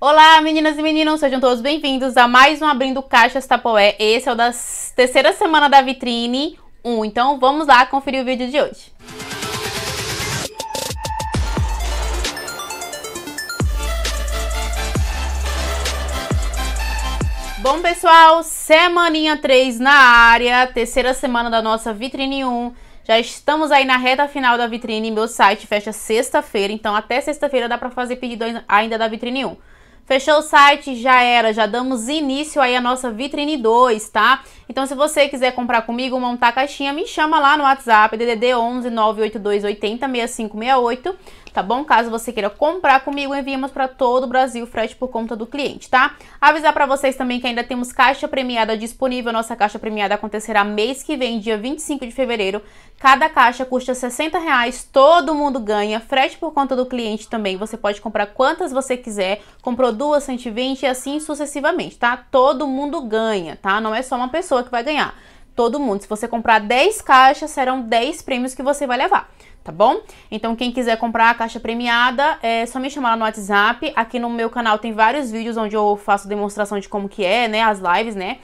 Olá, meninas e meninos, sejam todos bem-vindos a mais um Abrindo Caixas Tapoé. Esse é o da terceira semana da Vitrine 1. Então, vamos lá conferir o vídeo de hoje. Bom, pessoal, semaninha 3 na área, terceira semana da nossa Vitrine 1. Já estamos aí na reta final da vitrine, meu site fecha sexta-feira, então até sexta-feira dá para fazer pedido ainda da vitrine 1. Fechou o site, já era, já damos início aí à nossa vitrine 2, tá? Então se você quiser comprar comigo, montar a caixinha, me chama lá no WhatsApp, DDD 11 982 80 6568 tá bom? Caso você queira comprar comigo, enviamos para todo o Brasil frete por conta do cliente, tá? Avisar para vocês também que ainda temos caixa premiada disponível. Nossa caixa premiada acontecerá mês que vem, dia 25 de fevereiro. Cada caixa custa 60 reais, todo mundo ganha. Frete por conta do cliente também. Você pode comprar quantas você quiser. Comprou duas, 120 e assim sucessivamente, tá? Todo mundo ganha, tá? Não é só uma pessoa que vai ganhar todo mundo. Se você comprar 10 caixas, serão 10 prêmios que você vai levar, tá bom? Então quem quiser comprar a caixa premiada, é só me chamar lá no WhatsApp. Aqui no meu canal tem vários vídeos onde eu faço demonstração de como que é, né, as lives, né?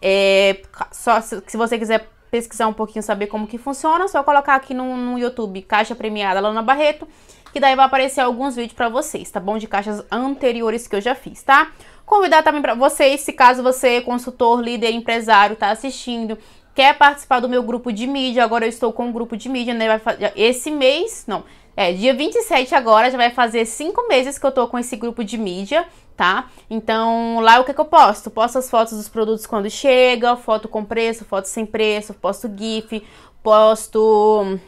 É, só se, se você quiser pesquisar um pouquinho, saber como que funciona, só colocar aqui no, no YouTube Caixa Premiada Lana Barreto, que daí vai aparecer alguns vídeos para vocês, tá bom? De caixas anteriores que eu já fiz, tá? Convidar também para vocês, se caso você, consultor, líder, empresário, tá assistindo Quer participar do meu grupo de mídia? Agora eu estou com um grupo de mídia, né? Vai esse mês, não. É, dia 27 agora já vai fazer cinco meses que eu tô com esse grupo de mídia, tá? Então, lá o que, que eu posto? Posto as fotos dos produtos quando chega, foto com preço, foto sem preço, posto GIF, posto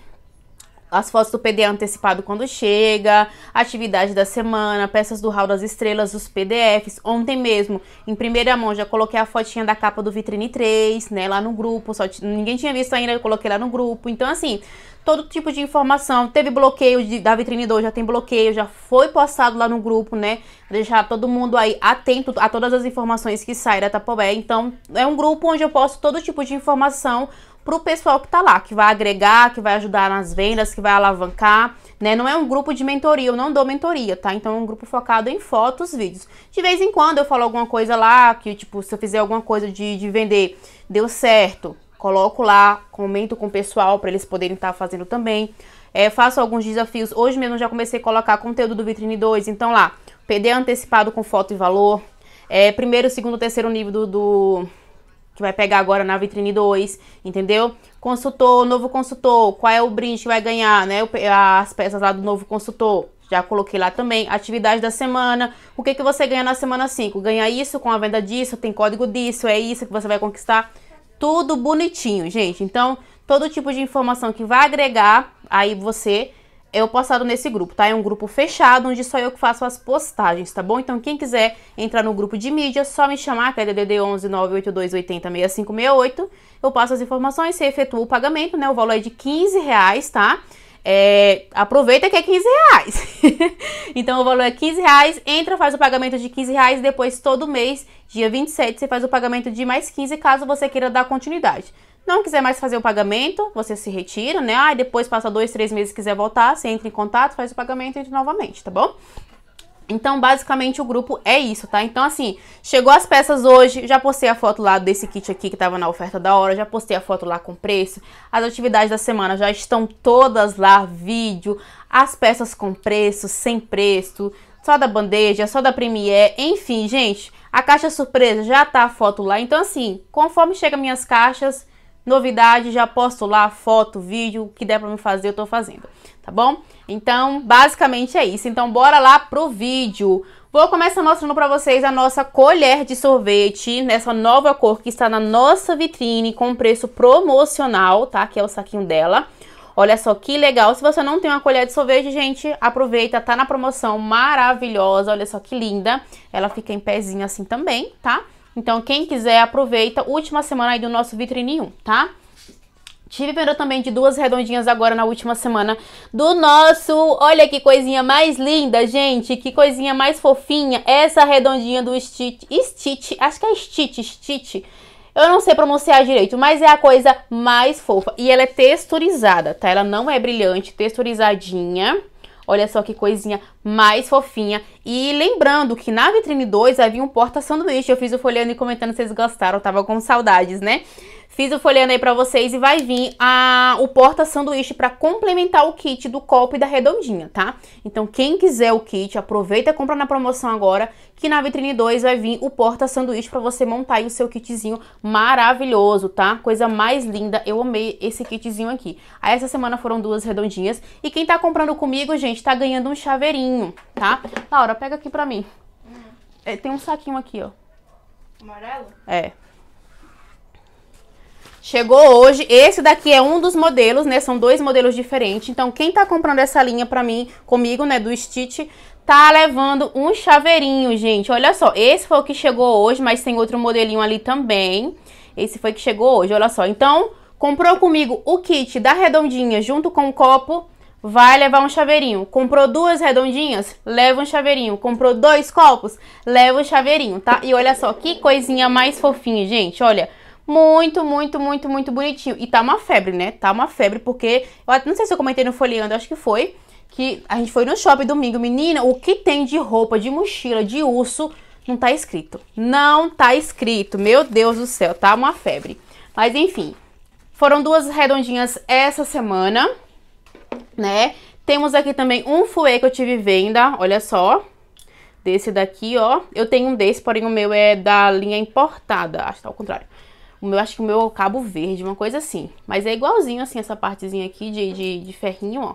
as fotos do PDA antecipado quando chega, atividade da semana, peças do Hall das Estrelas, os PDFs. Ontem mesmo, em primeira mão, já coloquei a fotinha da capa do Vitrine 3, né, lá no grupo, só ninguém tinha visto ainda, eu coloquei lá no grupo. Então, assim, todo tipo de informação. Teve bloqueio de, da Vitrine 2, já tem bloqueio, já foi postado lá no grupo, né? Deixar todo mundo aí atento a todas as informações que saem da Tapoé. Então, é um grupo onde eu posto todo tipo de informação para o pessoal que está lá, que vai agregar, que vai ajudar nas vendas, que vai alavancar, né? Não é um grupo de mentoria, eu não dou mentoria, tá? Então é um grupo focado em fotos, vídeos. De vez em quando eu falo alguma coisa lá, que tipo, se eu fizer alguma coisa de, de vender, deu certo, coloco lá, comento com o pessoal para eles poderem estar tá fazendo também. É, faço alguns desafios. Hoje mesmo já comecei a colocar conteúdo do Vitrine 2, então lá, PD é antecipado com foto e valor. É, primeiro, segundo, terceiro nível do, do que vai pegar agora na vitrine 2, entendeu? Consultor, novo consultor, qual é o brinde que vai ganhar, né? As peças lá do novo consultor. Já coloquei lá também, atividade da semana, o que, que você ganha na semana 5? Ganha isso com a venda disso, tem código disso, é isso que você vai conquistar. Tudo bonitinho, gente. Então, todo tipo de informação que vai agregar aí você eu postado nesse grupo, tá? É um grupo fechado, onde só eu que faço as postagens, tá bom? Então quem quiser entrar no grupo de mídia, só me chamar, que é DDD 11 6568. Eu passo as informações, você efetua o pagamento, né? O valor é de 15 reais, tá? É, aproveita que é 15 reais. então o valor é 15 reais, entra, faz o pagamento de 15 reais, depois todo mês, dia 27, você faz o pagamento de mais 15, caso você queira dar continuidade. Não quiser mais fazer o pagamento, você se retira, né? Aí ah, depois passa dois, três meses quiser voltar, você entra em contato, faz o pagamento e entra novamente, tá bom? Então, basicamente, o grupo é isso, tá? Então, assim, chegou as peças hoje, já postei a foto lá desse kit aqui que tava na oferta da hora, já postei a foto lá com preço. As atividades da semana já estão todas lá, vídeo, as peças com preço, sem preço, só da bandeja, só da Premiere, enfim, gente, a caixa surpresa já tá a foto lá. Então, assim, conforme chega minhas caixas, Novidade, já posto lá foto, vídeo, o que der pra me fazer, eu tô fazendo, tá bom? Então, basicamente é isso. Então, bora lá pro vídeo. Vou começar mostrando pra vocês a nossa colher de sorvete, nessa nova cor que está na nossa vitrine, com preço promocional, tá? Que é o saquinho dela. Olha só que legal. Se você não tem uma colher de sorvete, gente, aproveita, tá na promoção maravilhosa. Olha só que linda. Ela fica em pezinho assim também, tá? Então, quem quiser, aproveita. Última semana aí do nosso Vitrine 1, tá? Tive venda também de duas redondinhas agora na última semana do nosso. Olha que coisinha mais linda, gente. Que coisinha mais fofinha. Essa redondinha do Stitch. Stitch, acho que é Stitch, Stitch. Eu não sei pronunciar direito, mas é a coisa mais fofa. E ela é texturizada, tá? Ela não é brilhante, texturizadinha. Olha só que coisinha mais fofinha. E lembrando que na vitrine 2 havia um porta sanduíche. Eu fiz o folheando e comentando se vocês gostaram. tava com saudades, né? Fiz o folheando aí pra vocês e vai vir a, o porta-sanduíche para complementar o kit do copo e da redondinha, tá? Então, quem quiser o kit, aproveita e compra na promoção agora, que na vitrine 2 vai vir o porta-sanduíche para você montar aí o seu kitzinho maravilhoso, tá? Coisa mais linda, eu amei esse kitzinho aqui. Aí, essa semana foram duas redondinhas. E quem tá comprando comigo, gente, tá ganhando um chaveirinho, tá? Laura, pega aqui pra mim. Hum. É, tem um saquinho aqui, ó. Amarelo? É. Chegou hoje, esse daqui é um dos modelos, né? São dois modelos diferentes. Então, quem tá comprando essa linha pra mim, comigo, né, do Stitch, tá levando um chaveirinho, gente. Olha só, esse foi o que chegou hoje, mas tem outro modelinho ali também. Esse foi o que chegou hoje, olha só. Então, comprou comigo o kit da redondinha junto com o copo, vai levar um chaveirinho. Comprou duas redondinhas? Leva um chaveirinho. Comprou dois copos? Leva um chaveirinho, tá? E olha só, que coisinha mais fofinha, gente, olha... Muito, muito, muito, muito bonitinho. E tá uma febre, né? Tá uma febre, porque. Eu não sei se eu comentei no folheando, acho que foi. Que a gente foi no shopping domingo. Menina, o que tem de roupa, de mochila, de urso, não tá escrito. Não tá escrito. Meu Deus do céu, tá uma febre. Mas enfim, foram duas redondinhas essa semana, né? Temos aqui também um fuê que eu tive venda, olha só. Desse daqui, ó. Eu tenho um desse, porém o meu é da linha importada. Acho que tá ao contrário. O meu, acho que o meu é o cabo verde, uma coisa assim. Mas é igualzinho, assim, essa partezinha aqui de, de, de ferrinho, ó.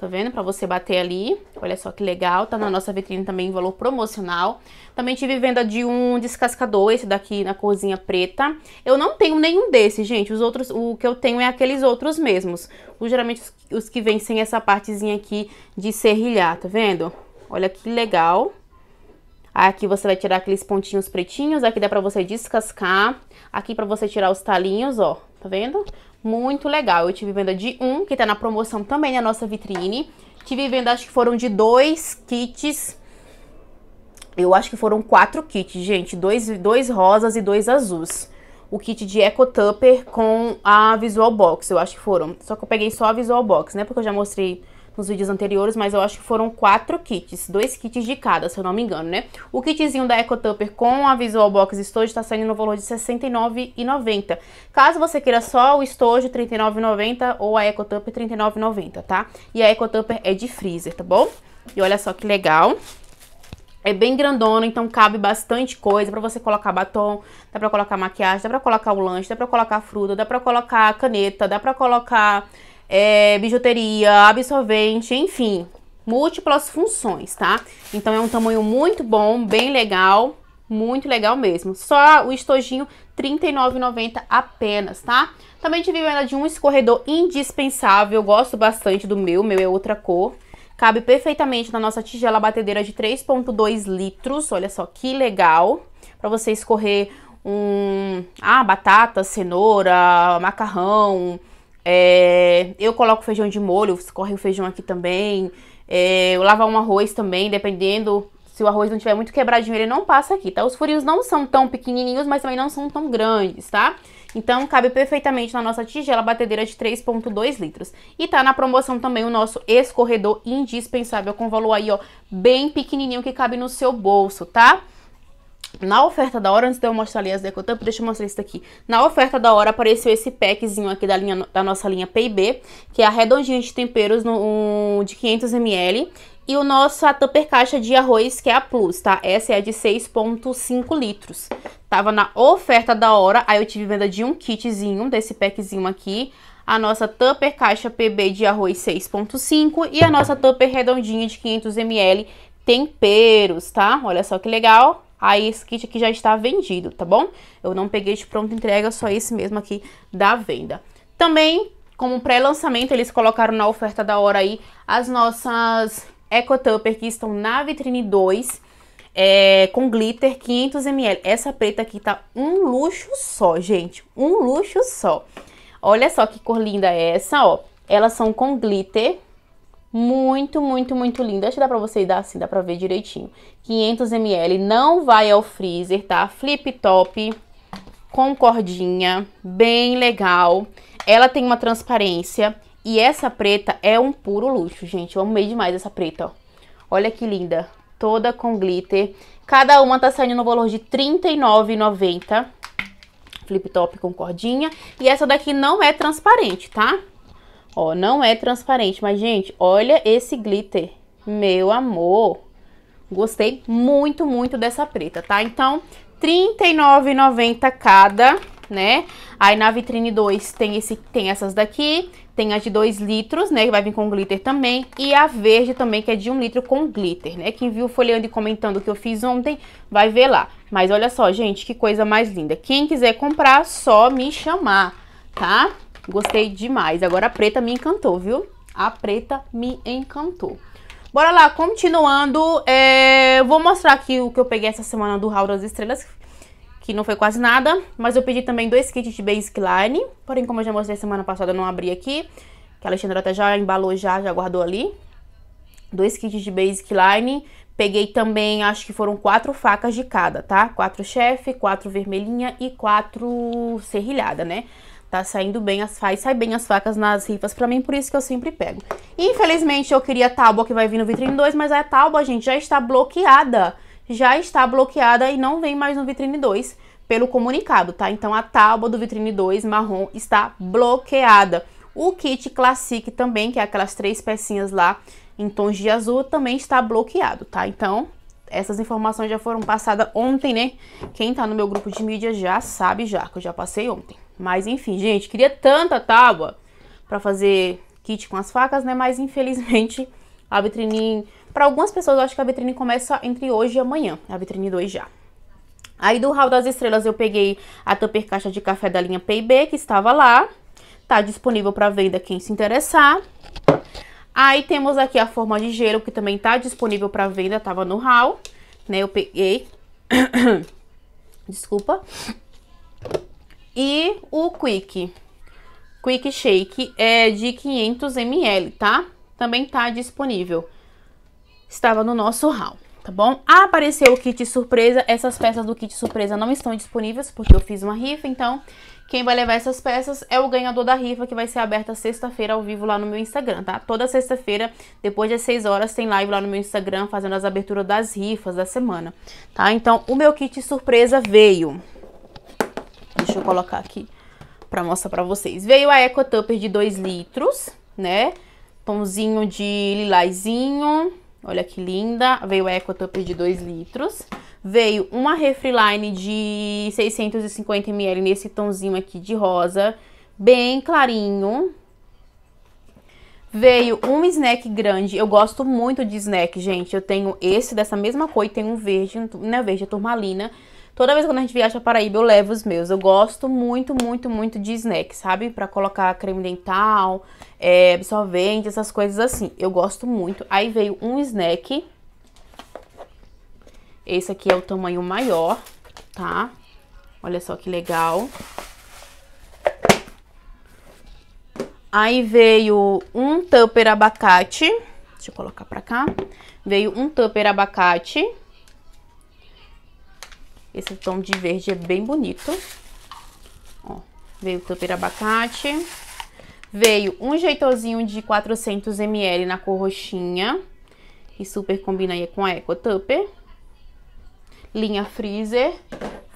Tá vendo? Pra você bater ali. Olha só que legal. Tá na nossa vitrine também em valor promocional. Também tive venda de um descascador, esse daqui na corzinha preta. Eu não tenho nenhum desses, gente. Os outros, o que eu tenho é aqueles outros mesmos. geralmente os, os que vêm sem essa partezinha aqui de serrilhar, tá vendo? Olha que legal. Aqui você vai tirar aqueles pontinhos pretinhos, aqui dá pra você descascar, aqui pra você tirar os talinhos, ó, tá vendo? Muito legal, eu tive venda de um, que tá na promoção também na nossa vitrine, tive venda, acho que foram de dois kits, eu acho que foram quatro kits, gente, dois, dois rosas e dois azuis. O kit de Eco Tupper com a Visual Box, eu acho que foram. Só que eu peguei só a Visual Box, né? Porque eu já mostrei nos vídeos anteriores, mas eu acho que foram quatro kits, dois kits de cada, se eu não me engano, né? O kitzinho da Eco Tupper com a Visual Box Estojo tá saindo no valor de R$ 69,90. Caso você queira só o estojo, R$ 39,90 ou a Eco Tupper, R$ 39,90, tá? E a Eco Tupper é de freezer, tá bom? E olha só que legal. É bem grandona, então cabe bastante coisa para você colocar batom, dá para colocar maquiagem, dá para colocar o lanche, dá para colocar fruta, dá para colocar caneta, dá para colocar é, bijuteria, absorvente, enfim, múltiplas funções, tá? Então é um tamanho muito bom, bem legal, muito legal mesmo. Só o estojinho R$ 39,90 apenas, tá? Também tive venda de um escorredor indispensável, gosto bastante do meu, meu é outra cor. Cabe perfeitamente na nossa tigela batedeira de 3,2 litros, olha só que legal, para você escorrer um, ah, batata, cenoura, macarrão, é, eu coloco feijão de molho, escorre o feijão aqui também. É, eu lavo um arroz também, dependendo. Se o arroz não tiver muito quebradinho, ele não passa aqui, tá? Os furinhos não são tão pequenininhos, mas também não são tão grandes, tá? Então, cabe perfeitamente na nossa tigela batedeira de 3,2 litros. E tá na promoção também o nosso escorredor indispensável, com valor aí, ó, bem pequenininho, que cabe no seu bolso, tá? Tá? Na oferta da hora, antes de eu mostrar ali as decotamp, deixa eu mostrar isso daqui. Na oferta da hora apareceu esse packzinho aqui da, linha, da nossa linha P&B, que é a redondinha de temperos no, um, de 500ml. E o nosso, a tupper caixa de arroz, que é a Plus, tá? Essa é a de 6,5 litros. Tava na oferta da hora, aí eu tive venda de um kitzinho, desse packzinho aqui. A nossa tupper caixa PB de arroz 6,5 e a nossa tupper redondinha de 500ml temperos, tá? Olha só que legal. Aí esse kit aqui já está vendido, tá bom? Eu não peguei de pronta entrega, só esse mesmo aqui da venda. Também, como pré-lançamento, eles colocaram na oferta da hora aí as nossas Eco Tupper que estão na vitrine 2, é, com glitter 500ml. Essa preta aqui tá um luxo só, gente. Um luxo só. Olha só que cor linda é essa, ó. Elas são com glitter muito, muito, muito lindo. Acho que dá pra vocês dar assim, dá pra ver direitinho. 500ml, não vai ao freezer, tá? Flip top, com cordinha, bem legal. Ela tem uma transparência e essa preta é um puro luxo, gente. Eu amei demais essa preta, ó. Olha que linda, toda com glitter. Cada uma tá saindo no valor de R$39,90. Flip top com cordinha. E essa daqui não é transparente, tá? Ó, não é transparente, mas gente, olha esse glitter. Meu amor. Gostei muito, muito dessa preta, tá? Então, R$39,90 cada, né? Aí na vitrine 2 tem, esse, tem essas daqui, tem as de 2 litros, né, que vai vir com glitter também, e a verde também, que é de 1 um litro com glitter, né? Quem viu folheando e comentando que eu fiz ontem, vai ver lá. Mas olha só, gente, que coisa mais linda. Quem quiser comprar, só me chamar, tá? Gostei demais. Agora a preta me encantou, viu? A preta me encantou. Bora lá, continuando. É, vou mostrar aqui o que eu peguei essa semana do raul das Estrelas, que não foi quase nada. Mas eu pedi também dois kits de basic line. Porém, como eu já mostrei semana passada, eu não abri aqui. Que a Alexandra até já embalou, já, já guardou ali. Dois kits de basic line. Peguei também, acho que foram quatro facas de cada, tá? Quatro chefe, quatro vermelhinha e quatro serrilhada, né? Tá saindo bem as faz sai bem as facas nas rifas pra mim, por isso que eu sempre pego. Infelizmente, eu queria a tábua que vai vir no Vitrine 2, mas a tábua, gente, já está bloqueada. Já está bloqueada e não vem mais no Vitrine 2 pelo comunicado, tá? Então, a tábua do Vitrine 2 marrom está bloqueada. O kit Classic também, que é aquelas três pecinhas lá em tons de azul, também está bloqueado, tá? Então, essas informações já foram passadas ontem, né? Quem tá no meu grupo de mídia já sabe já, que eu já passei ontem. Mas enfim, gente, queria tanta tábua para fazer kit com as facas, né? Mas infelizmente a vitrine, para algumas pessoas eu acho que a vitrine começa entre hoje e amanhã, a vitrine 2 já. Aí do Hall das Estrelas eu peguei a tupper caixa de café da linha P&B que estava lá. Tá disponível para venda quem se interessar. Aí temos aqui a forma de gelo que também tá disponível para venda, tava no Hall, né? Eu peguei. Desculpa. E o Quick, Quick Shake é de 500 ml, tá? Também tá disponível. Estava no nosso hall tá bom? Ah, apareceu o kit surpresa. Essas peças do kit surpresa não estão disponíveis porque eu fiz uma rifa, então quem vai levar essas peças é o ganhador da rifa que vai ser aberta sexta-feira ao vivo lá no meu Instagram, tá? Toda sexta-feira, depois das 6 horas, tem live lá no meu Instagram fazendo as aberturas das rifas da semana, tá? Então, o meu kit surpresa veio Deixa eu colocar aqui pra mostrar pra vocês. Veio a Eco Tupper de 2 litros, né? Tomzinho de lilazinho. Olha que linda. Veio a Eco Tupper de 2 litros. Veio uma Refriline de 650ml nesse tomzinho aqui de rosa. Bem clarinho, Veio um snack grande. Eu gosto muito de snack, gente. Eu tenho esse dessa mesma cor e tem um verde, né, verde, é turmalina. Toda vez quando a gente viaja para Paraíba, eu levo os meus. Eu gosto muito, muito, muito de snack, sabe? Pra colocar creme dental, é, absorvente, essas coisas assim. Eu gosto muito. Aí veio um snack. Esse aqui é o tamanho maior, tá? Olha só que legal. Aí veio um tupper abacate. Deixa eu colocar pra cá. Veio um tupper abacate. Esse tom de verde é bem bonito. Ó, veio o tupper abacate. Veio um jeitozinho de 400ml na cor roxinha. e super combina aí com a Eco Tupper. Linha Freezer.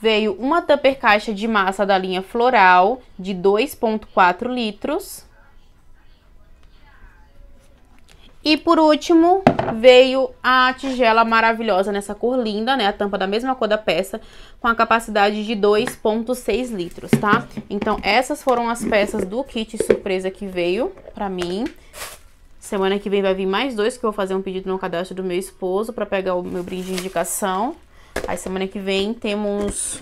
Veio uma Tupper caixa de massa da linha Floral de 2.4 litros. E por último, veio a tigela maravilhosa nessa cor linda, né? A tampa da mesma cor da peça, com a capacidade de 2.6 litros, tá? Então, essas foram as peças do kit surpresa que veio pra mim. Semana que vem vai vir mais dois, que eu vou fazer um pedido no cadastro do meu esposo pra pegar o meu brinde de indicação. Aí, semana que vem, temos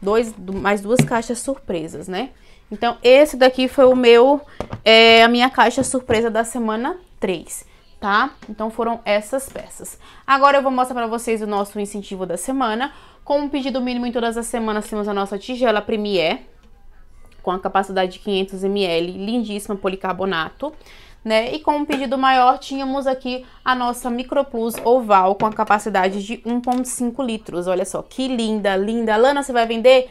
dois, mais duas caixas surpresas, né? Então, esse daqui foi o meu, é, a minha caixa surpresa da semana três, tá? Então foram essas peças. Agora eu vou mostrar para vocês o nosso incentivo da semana. Com um pedido mínimo em todas as semanas temos a nossa tigela Premier, com a capacidade de 500 ml, lindíssima policarbonato. Né? E com um pedido maior, tínhamos aqui a nossa Micro Plus oval com a capacidade de 1,5 litros. Olha só, que linda, linda. Lana, você vai vender?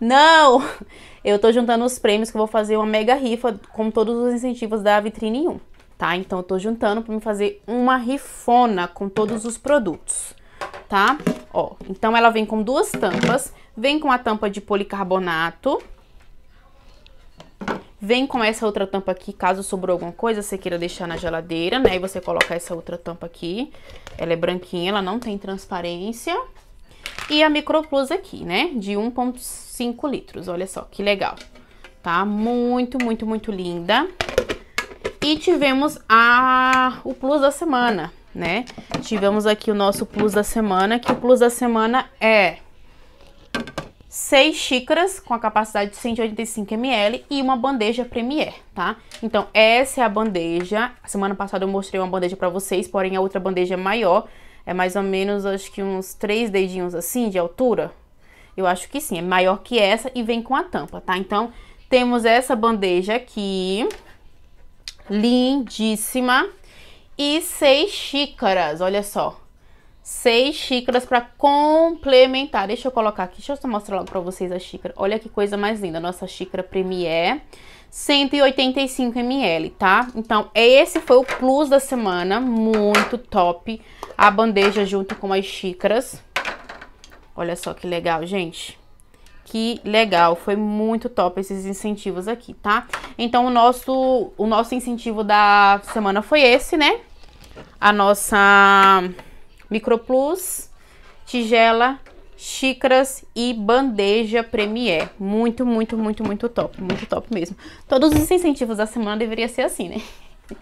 Não! Eu tô juntando os prêmios que eu vou fazer uma mega rifa com todos os incentivos da Vitrine 1 tá? Então eu tô juntando para me fazer uma rifona com todos os produtos, tá? Ó, então ela vem com duas tampas, vem com a tampa de policarbonato, vem com essa outra tampa aqui, caso sobrou alguma coisa, você queira deixar na geladeira, né? E você coloca essa outra tampa aqui, ela é branquinha, ela não tem transparência. E a Micro Plus aqui, né? De 1,5 litros, olha só, que legal. Tá? Muito, muito, muito linda. E tivemos a, o plus da semana, né? Tivemos aqui o nosso plus da semana, que o plus da semana é 6 xícaras com a capacidade de 185 ml e uma bandeja Premier, tá? Então, essa é a bandeja. semana passada eu mostrei uma bandeja para vocês, porém a outra bandeja é maior. É mais ou menos, acho que uns três dedinhos assim de altura. Eu acho que sim, é maior que essa e vem com a tampa, tá? Então, temos essa bandeja aqui lindíssima. E seis xícaras, olha só. Seis xícaras para complementar. Deixa eu colocar aqui, deixa eu só mostrar logo para vocês a xícara. Olha que coisa mais linda, nossa xícara Premier. 185 ml, tá? Então, esse foi o plus da semana, muito top. A bandeja junto com as xícaras. Olha só que legal, gente. Que legal, foi muito top esses incentivos aqui, tá? Então o nosso, o nosso incentivo da semana foi esse, né? A nossa Micro Plus, tigela, xícaras e bandeja Premier. Muito, muito, muito, muito top, muito top mesmo. Todos os incentivos da semana deveria ser assim, né?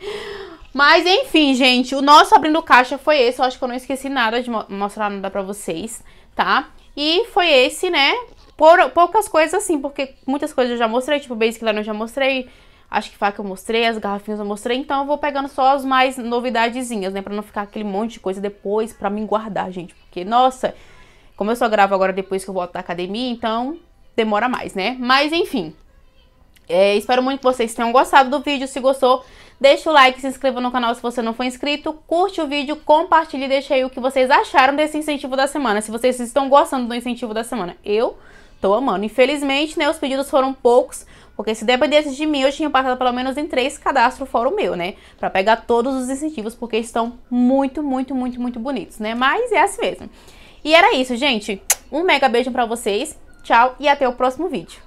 Mas enfim, gente, o nosso abrindo caixa foi esse. Eu acho que eu não esqueci nada de mostrar nada pra vocês, tá? E foi esse, né? Por, poucas coisas assim, porque muitas coisas eu já mostrei, tipo Basic lá eu já mostrei, acho que faca eu mostrei, as garrafinhas eu mostrei, então eu vou pegando só as mais novidadezinhas, né, pra não ficar aquele monte de coisa depois pra me guardar, gente, porque, nossa, como eu só gravo agora depois que eu volto da academia, então demora mais, né, mas enfim, é, espero muito que vocês tenham gostado do vídeo, se gostou, deixa o like, se inscreva no canal se você não for inscrito, curte o vídeo, compartilhe e deixa aí o que vocês acharam desse incentivo da semana, se vocês estão gostando do incentivo da semana, eu... Tô amando. Infelizmente, né, os pedidos foram poucos, porque se dependesse de mim, eu tinha passado pelo menos em três cadastros fora o meu, né? Pra pegar todos os incentivos, porque estão muito, muito, muito, muito bonitos, né? Mas é assim mesmo. E era isso, gente. Um mega beijo pra vocês. Tchau e até o próximo vídeo.